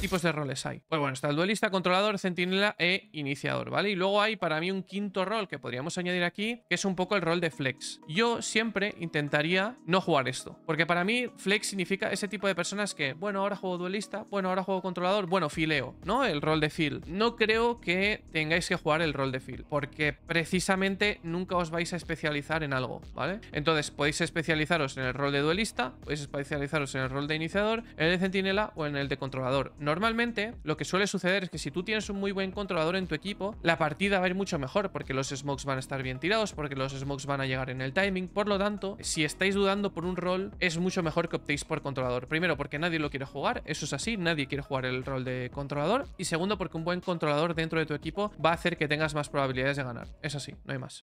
tipos de roles hay. Pues bueno, está el duelista, controlador, centinela e iniciador, ¿vale? Y luego hay para mí un quinto rol que podríamos añadir aquí, que es un poco el rol de flex. Yo siempre intentaría no jugar esto, porque para mí flex significa ese tipo de personas que, bueno, ahora juego duelista, bueno, ahora juego controlador, bueno, fileo, ¿no? El rol de fill. No creo que tengáis que jugar el rol de fill, porque precisamente nunca os vais a especializar en algo, ¿vale? Entonces, podéis especializaros en el rol de duelista, podéis especializaros en el rol de iniciador, en el de centinela o en el de controlador. Normalmente, lo que suele suceder es que si tú tienes un muy buen controlador en tu equipo, la partida va a ir mucho mejor porque los smokes van a estar bien tirados, porque los smokes van a llegar en el timing. Por lo tanto, si estáis dudando por un rol, es mucho mejor que optéis por controlador. Primero, porque nadie lo quiere jugar, eso es así, nadie quiere jugar el rol de controlador. Y segundo, porque un buen controlador dentro de tu equipo va a hacer que tengas más probabilidades de ganar. Es así, no hay más.